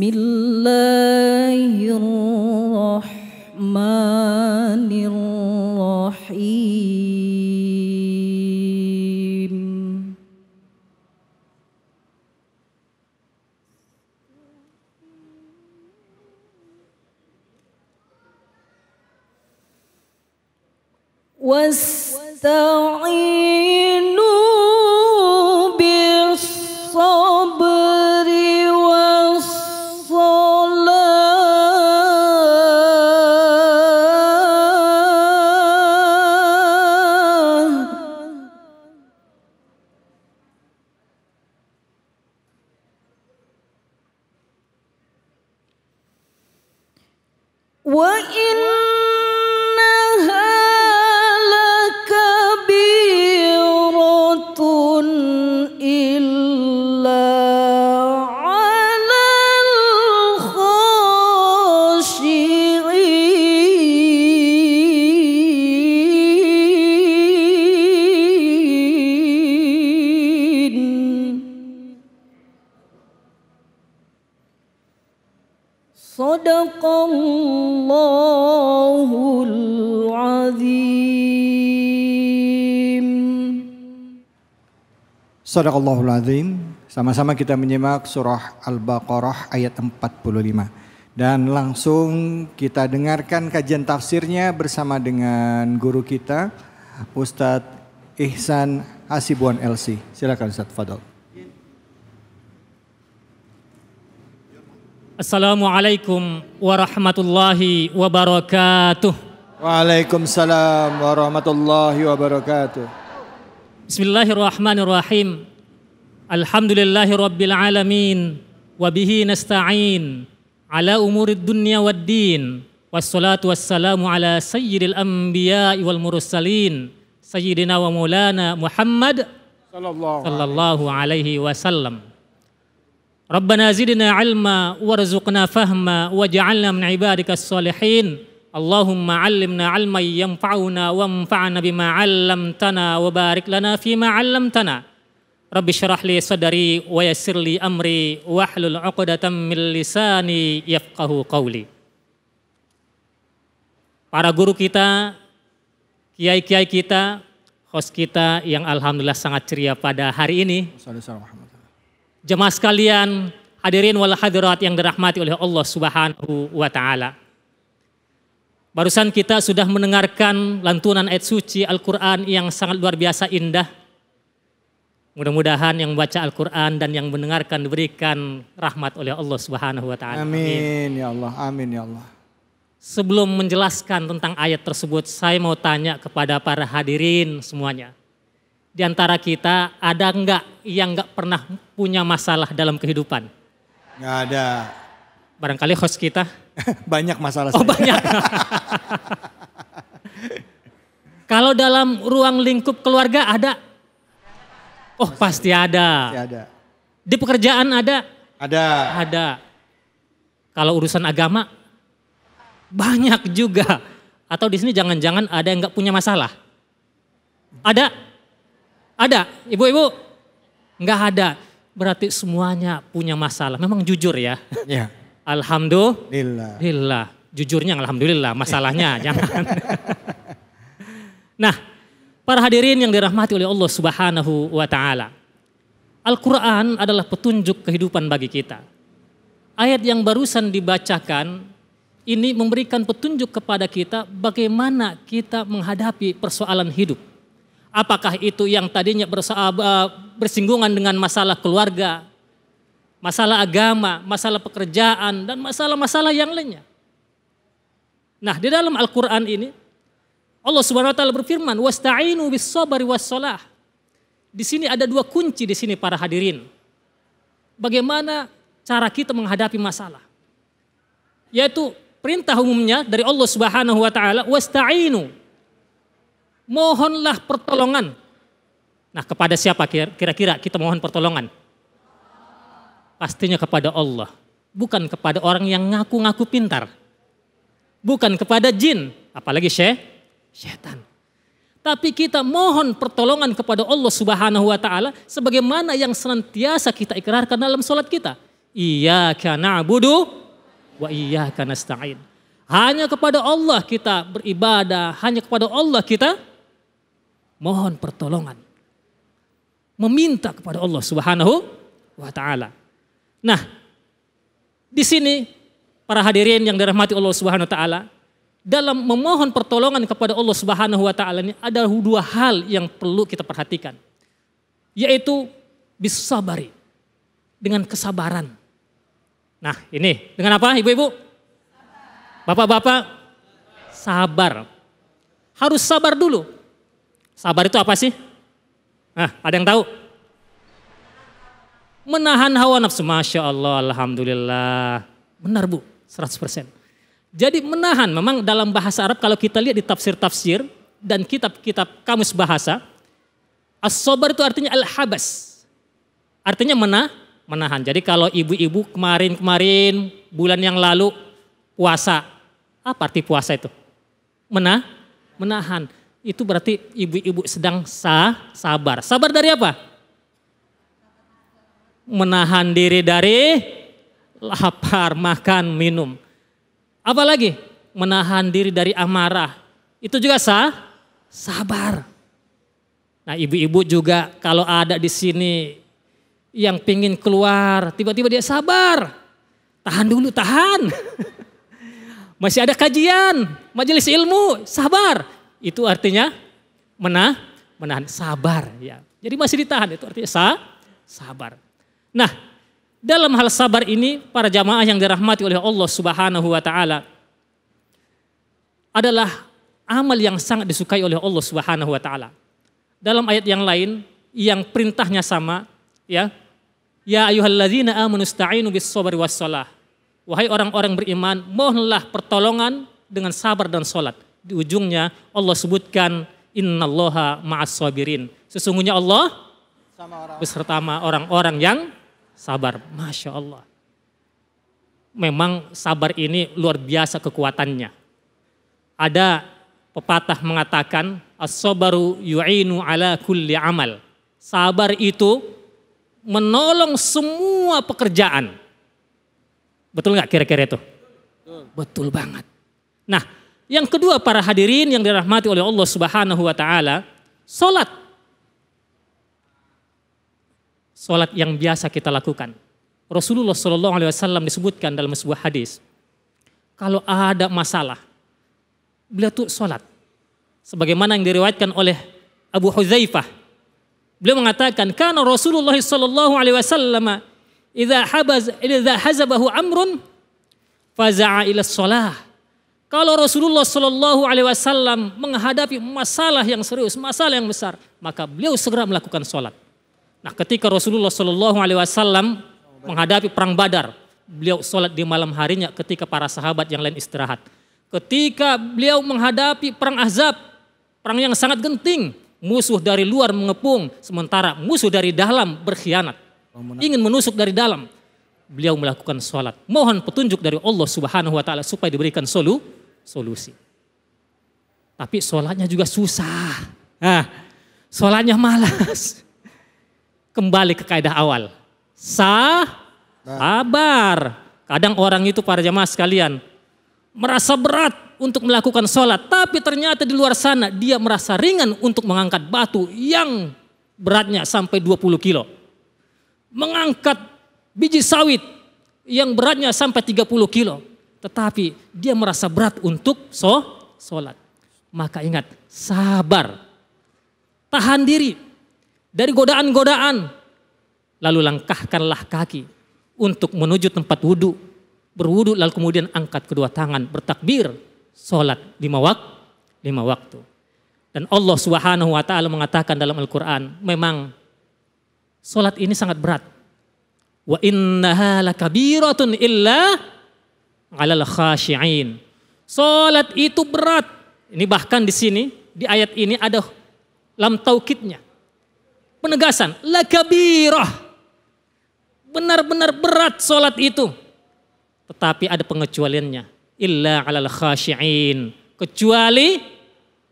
بسم الله الرحمن الرحيم وس صدق الله العظيم صدق الله Sama-sama kita menyimak surah Al-Baqarah ayat 45. Dan langsung kita dengarkan kajian tafsirnya bersama dengan guru kita Ustadz Ihsan Asibuan LC. Silakan Ustadz Fadol. Assalamualaikum warahmatullahi wabarakatuh. Waalaikumsalam warahmatullahi wabarakatuh. Bismillahirrahmanirrahim. Alhamdulillahi rabbil alamin. Wabihi nasta'in. Ala umurid dunya wad din. Wassalatu wassalamu ala sayyidil anbiya wal mursalin. Sayyidina wa maulana Muhammad. Sallallahu alaihi wasallam. Rabbana zidna ilma warzuqna fahma waj'alna min ibadikas salihin. Allahumma 'allimna 'ilman yanfa'una wanfa'na bima 'allamtana wa barik lana ma 'allamtana. Rabbi shrah li sadri wa yassir li amri hlul 'uqdatam min lisani yafqahu qawli. Para guru kita, kiai-kiai kita, host kita yang alhamdulillah sangat ceria pada hari ini. Assalamualaikum Jemaah sekalian, hadirin wal hadirat yang dirahmati oleh Allah Subhanahu wa taala. Barusan kita sudah mendengarkan lantunan ayat suci Al-Qur'an yang sangat luar biasa indah. Mudah-mudahan yang baca Al-Qur'an dan yang mendengarkan diberikan rahmat oleh Allah Subhanahu wa taala. Amin ya Allah, amin ya Allah. Sebelum menjelaskan tentang ayat tersebut, saya mau tanya kepada para hadirin semuanya di antara kita ada enggak yang enggak pernah punya masalah dalam kehidupan? Enggak ada. Barangkali host kita. banyak masalah. Oh banyak. Kalau dalam ruang lingkup keluarga ada? Oh pasti, ada. Pasti ada. Di pekerjaan ada? Ada. Ada. Kalau urusan agama banyak juga. Atau di sini jangan-jangan ada yang nggak punya masalah? Ada? Ada, ibu-ibu? Enggak ada. Berarti semuanya punya masalah. Memang jujur ya. ya. Alhamdulillah. Lillah. Jujurnya alhamdulillah, masalahnya jangan. nah, para hadirin yang dirahmati oleh Allah Subhanahu wa taala. Al-Qur'an adalah petunjuk kehidupan bagi kita. Ayat yang barusan dibacakan ini memberikan petunjuk kepada kita bagaimana kita menghadapi persoalan hidup Apakah itu yang tadinya ah, bersinggungan dengan masalah keluarga, masalah agama, masalah pekerjaan, dan masalah-masalah yang lainnya. Nah, di dalam Al-Quran ini, Allah Subhanahu wa taala berfirman, "Wasta'inu bis sabari Di sini ada dua kunci di sini para hadirin. Bagaimana cara kita menghadapi masalah? Yaitu perintah umumnya dari Allah Subhanahu wa taala, "Wasta'inu mohonlah pertolongan. Nah, kepada siapa kira-kira kita mohon pertolongan? Pastinya kepada Allah, bukan kepada orang yang ngaku-ngaku pintar. Bukan kepada jin, apalagi syekh, syaitan. Tapi kita mohon pertolongan kepada Allah Subhanahu wa taala sebagaimana yang senantiasa kita ikrarkan dalam salat kita. Iyyaka na'budu wa iyyaka nasta'in. Hanya kepada Allah kita beribadah, hanya kepada Allah kita mohon pertolongan. Meminta kepada Allah Subhanahu wa taala. Nah, di sini para hadirin yang dirahmati Allah Subhanahu wa taala, dalam memohon pertolongan kepada Allah Subhanahu wa taala ini ada dua hal yang perlu kita perhatikan. Yaitu bisabari dengan kesabaran. Nah, ini dengan apa Ibu-ibu? Bapak-bapak sabar. Harus sabar dulu Sabar itu apa sih? Nah, ada yang tahu? Menahan hawa nafsu. Masya Allah, Alhamdulillah. Benar Bu, 100%. Jadi menahan, memang dalam bahasa Arab kalau kita lihat di tafsir-tafsir dan kitab-kitab kamus bahasa, as-sobar itu artinya al-habas. Artinya menah, menahan. Jadi kalau ibu-ibu kemarin-kemarin bulan yang lalu puasa, apa arti puasa itu? Menah, menahan itu berarti ibu-ibu sedang sa sabar. Sabar dari apa? Menahan diri dari lapar, makan, minum. Apalagi menahan diri dari amarah. Itu juga sa sabar. Nah, ibu-ibu juga kalau ada di sini yang pingin keluar, tiba-tiba dia sabar. Tahan dulu, tahan. Masih ada kajian, majelis ilmu, sabar itu artinya menah, menahan, sabar. Ya. Jadi masih ditahan, itu artinya sa, sabar. Nah, dalam hal sabar ini para jamaah yang dirahmati oleh Allah Subhanahu wa taala adalah amal yang sangat disukai oleh Allah Subhanahu wa taala. Dalam ayat yang lain yang perintahnya sama, ya. Ya ayyuhalladzina amanu ista'inu bis sabri was salah. Wahai orang-orang beriman, mohonlah pertolongan dengan sabar dan salat di ujungnya Allah sebutkan innallaha ma'as sabirin. Sesungguhnya Allah sama orang. beserta orang-orang yang sabar. Masya Allah. Memang sabar ini luar biasa kekuatannya. Ada pepatah mengatakan as-sabaru yu'inu ala kulli amal. Sabar itu menolong semua pekerjaan. Betul nggak kira-kira itu? Betul. Betul banget. Nah, yang kedua para hadirin yang dirahmati oleh Allah Subhanahu wa taala, salat. Salat yang biasa kita lakukan. Rasulullah Shallallahu alaihi wasallam disebutkan dalam sebuah hadis, kalau ada masalah, beliau tuh salat. Sebagaimana yang diriwayatkan oleh Abu Huzaifah. Beliau mengatakan, "Kana Rasulullah Shallallahu alaihi wasallam idza habaz idza hazabahu amrun faza'a ila shalah." Kalau Rasulullah Shallallahu Alaihi Wasallam menghadapi masalah yang serius, masalah yang besar, maka beliau segera melakukan sholat. Nah, ketika Rasulullah Shallallahu Alaihi Wasallam menghadapi perang Badar, beliau sholat di malam harinya ketika para sahabat yang lain istirahat. Ketika beliau menghadapi perang Ahzab, perang yang sangat genting, musuh dari luar mengepung, sementara musuh dari dalam berkhianat, ingin menusuk dari dalam. Beliau melakukan sholat, mohon petunjuk dari Allah Subhanahu Wa Taala supaya diberikan solu, solusi. Tapi sholatnya juga susah. Nah, sholatnya malas. Kembali ke kaidah awal. Sah, nah. sabar. Kadang orang itu para jamaah sekalian merasa berat untuk melakukan sholat. Tapi ternyata di luar sana dia merasa ringan untuk mengangkat batu yang beratnya sampai 20 kilo. Mengangkat biji sawit yang beratnya sampai 30 kilo. Tetapi dia merasa berat untuk so, sholat. Maka ingat, sabar. Tahan diri dari godaan-godaan. Lalu langkahkanlah kaki untuk menuju tempat wudhu. Berwudhu lalu kemudian angkat kedua tangan. Bertakbir, sholat lima, wak, lima waktu. Dan Allah subhanahu wa ta'ala mengatakan dalam Al-Quran, memang sholat ini sangat berat. Wa innaha lakabiratun illa alal khashi'in. Salat itu berat. Ini bahkan di sini di ayat ini ada lam taukidnya. Penegasan, la kabirah. Benar-benar berat salat itu. Tetapi ada pengecualiannya. Illa alal khashi'in. Kecuali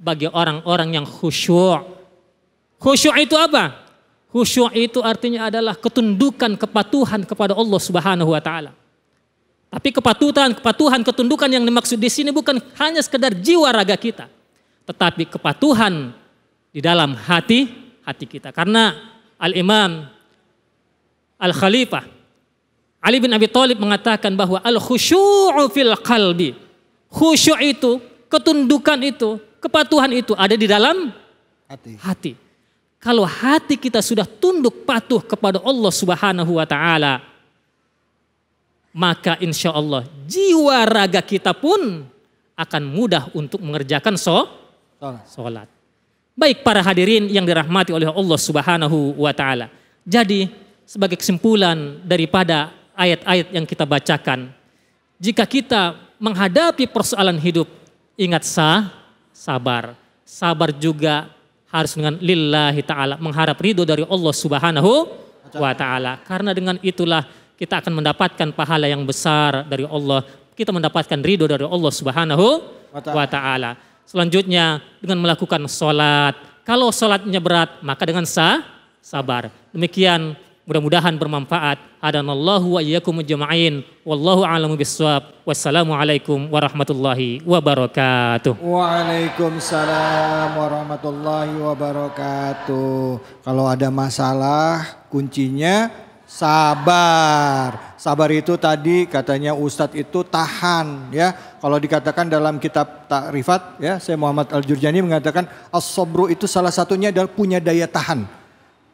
bagi orang-orang yang khusyuk. Khusyuk itu apa? Khusyuk itu artinya adalah ketundukan kepatuhan kepada Allah Subhanahu wa taala. Tapi kepatuhan, kepatuhan, ketundukan yang dimaksud di sini bukan hanya sekedar jiwa raga kita, tetapi kepatuhan di dalam hati hati kita. Karena Al-Imam Al-Khalifah Ali bin Abi Thalib mengatakan bahwa al khushu'u fil qalbi. Khusyuk itu, ketundukan itu, kepatuhan itu ada di dalam hati. hati. Kalau hati kita sudah tunduk patuh kepada Allah Subhanahu wa taala, maka insya Allah jiwa raga kita pun akan mudah untuk mengerjakan sholat. Baik para hadirin yang dirahmati oleh Allah Subhanahu wa taala. Jadi sebagai kesimpulan daripada ayat-ayat yang kita bacakan, jika kita menghadapi persoalan hidup, ingat sah, sabar. Sabar juga harus dengan lillahi taala, mengharap ridho dari Allah Subhanahu wa taala. Karena dengan itulah kita akan mendapatkan pahala yang besar dari Allah. Kita mendapatkan ridho dari Allah Subhanahu wa taala. Selanjutnya dengan melakukan sholat. Kalau sholatnya berat maka dengan sah, sabar. Demikian mudah-mudahan bermanfaat. Hadanallahu wa iyyakum jami'in. Wallahu a'lamu bissawab. Wassalamualaikum warahmatullahi wabarakatuh. Waalaikumsalam warahmatullahi wabarakatuh. Kalau ada masalah kuncinya Sabar. Sabar itu tadi katanya Ustadz itu tahan ya. Kalau dikatakan dalam kitab Takrifat ya, saya Muhammad Al-Jurjani mengatakan as itu salah satunya adalah punya daya tahan.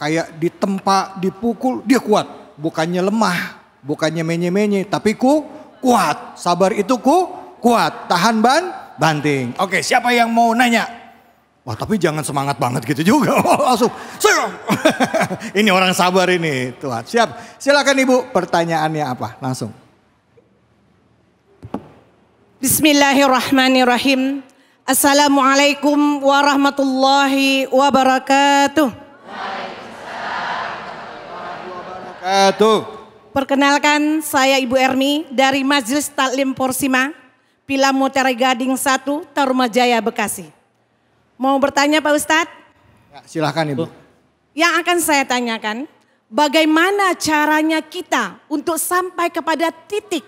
Kayak ditempa, dipukul, dia kuat. Bukannya lemah, bukannya menye-menye, tapi ku kuat. Sabar itu ku kuat. Tahan ban, banting. Oke, siapa yang mau nanya? Wah tapi jangan semangat banget gitu juga. Wah, langsung, saya. ini orang sabar ini Tuhan. Siap, silakan Ibu pertanyaannya apa? Langsung. Bismillahirrahmanirrahim. Assalamualaikum warahmatullahi wabarakatuh. Perkenalkan saya Ibu Ermi dari Majelis Taklim Porsima, Pilamu Teregading 1, Tarumajaya, Bekasi. Mau bertanya Pak Ustadz? Ya, silahkan Ibu. Oh. Yang akan saya tanyakan, bagaimana caranya kita untuk sampai kepada titik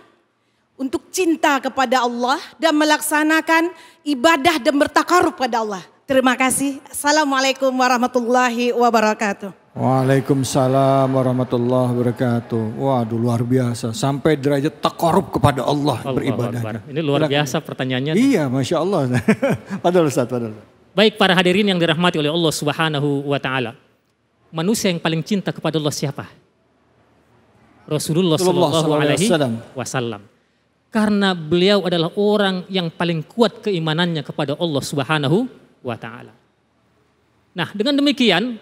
untuk cinta kepada Allah dan melaksanakan ibadah dan bertakarup kepada Allah. Terima kasih. Assalamualaikum warahmatullahi wabarakatuh. Waalaikumsalam warahmatullahi wabarakatuh. Waduh luar biasa. Sampai derajat takarup kepada Allah, Allah beribadah. Ini luar biasa pertanyaannya. Iya Masya Allah. padahal Ustaz, padahal Baik para hadirin yang dirahmati oleh Allah Subhanahu wa taala. Manusia yang paling cinta kepada Allah siapa? Rasulullah Shallallahu alaihi wasallam. Karena beliau adalah orang yang paling kuat keimanannya kepada Allah Subhanahu wa taala. Nah, dengan demikian,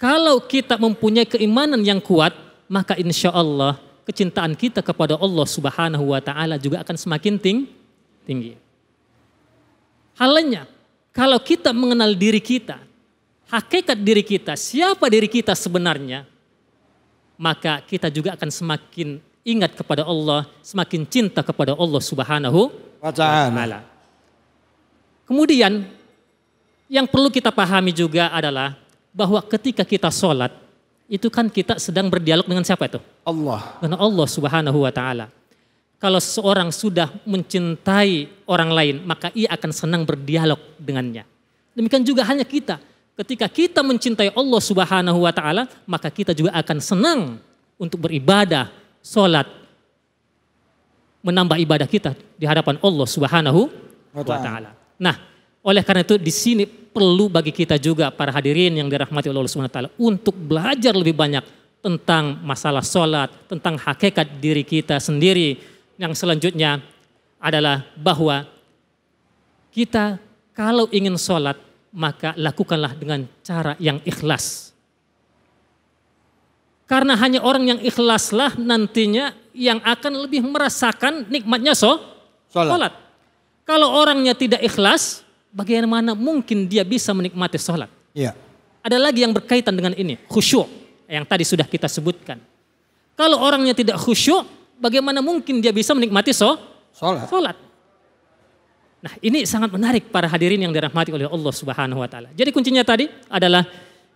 kalau kita mempunyai keimanan yang kuat, maka insya Allah kecintaan kita kepada Allah Subhanahu wa taala juga akan semakin tinggi. Halnya kalau kita mengenal diri kita, hakikat diri kita, siapa diri kita sebenarnya, maka kita juga akan semakin ingat kepada Allah, semakin cinta kepada Allah Subhanahu wa taala. Kemudian yang perlu kita pahami juga adalah bahwa ketika kita sholat, itu kan kita sedang berdialog dengan siapa itu? Allah. Dengan Allah subhanahu wa ta'ala. Kalau seseorang sudah mencintai orang lain, maka ia akan senang berdialog dengannya. Demikian juga hanya kita. Ketika kita mencintai Allah Subhanahu wa taala, maka kita juga akan senang untuk beribadah, sholat, menambah ibadah kita di hadapan Allah Subhanahu wa taala. Nah, oleh karena itu di sini perlu bagi kita juga para hadirin yang dirahmati Allah Subhanahu wa taala untuk belajar lebih banyak tentang masalah sholat, tentang hakikat diri kita sendiri, yang selanjutnya adalah bahwa kita kalau ingin sholat maka lakukanlah dengan cara yang ikhlas. Karena hanya orang yang ikhlaslah nantinya yang akan lebih merasakan nikmatnya so, sholat. sholat. Kalau orangnya tidak ikhlas, bagaimana mungkin dia bisa menikmati sholat? Ya. Ada lagi yang berkaitan dengan ini, khusyuk yang tadi sudah kita sebutkan. Kalau orangnya tidak khusyuk, bagaimana mungkin dia bisa menikmati so? sholat. sholat. Nah, ini sangat menarik para hadirin yang dirahmati oleh Allah Subhanahu wa taala. Jadi kuncinya tadi adalah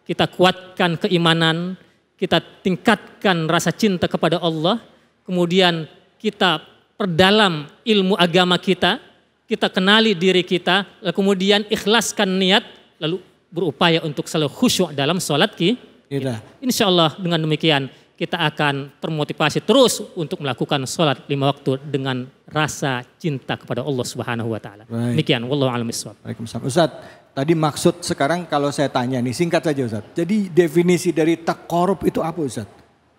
kita kuatkan keimanan, kita tingkatkan rasa cinta kepada Allah, kemudian kita perdalam ilmu agama kita, kita kenali diri kita, lalu kemudian ikhlaskan niat, lalu berupaya untuk selalu khusyuk dalam sholat ki. Insya Allah dengan demikian kita akan termotivasi terus untuk melakukan sholat lima waktu dengan rasa cinta kepada Allah Subhanahu wa taala. Demikian wallahu a'lam Waalaikumsalam. Ustaz, tadi maksud sekarang kalau saya tanya nih singkat saja Ustaz. Jadi definisi dari takarub itu apa Ustaz?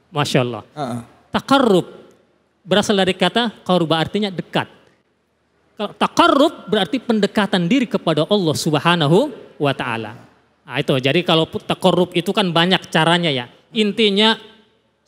Masya Allah. Uh -uh. berasal dari kata qaruba artinya dekat. Kalau takarub berarti pendekatan diri kepada Allah Subhanahu wa taala. Nah, itu. Jadi kalau takarub itu kan banyak caranya ya. Intinya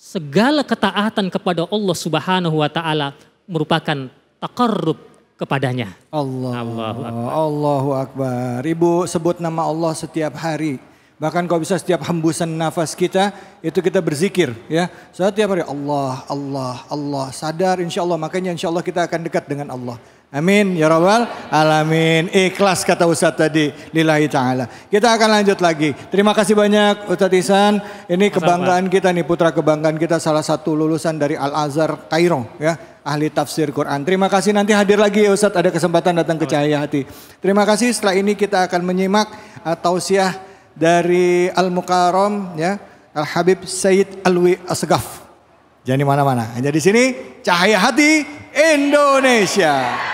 segala ketaatan kepada Allah Subhanahu wa taala merupakan taqarrub kepadanya. Allah. Allahu Akbar. Allahu Akbar. Ibu sebut nama Allah setiap hari. Bahkan kalau bisa setiap hembusan nafas kita itu kita berzikir ya. Setiap hari Allah, Allah, Allah. Sadar insya Allah makanya insya Allah kita akan dekat dengan Allah. Amin ya rabbal alamin. Ikhlas kata Ustaz tadi lillahi taala. Kita akan lanjut lagi. Terima kasih banyak Ustaz Isan. Ini kebanggaan kita nih putra kebanggaan kita salah satu lulusan dari Al Azhar Kairo ya, ahli tafsir Quran. Terima kasih nanti hadir lagi ya Ustaz ada kesempatan datang ke Cahaya Hati. Terima kasih setelah ini kita akan menyimak uh, tausiah dari Al Mukarram ya, Al Habib Said Alwi Asgaf. Jadi mana-mana. Hanya di sini Cahaya Hati Indonesia.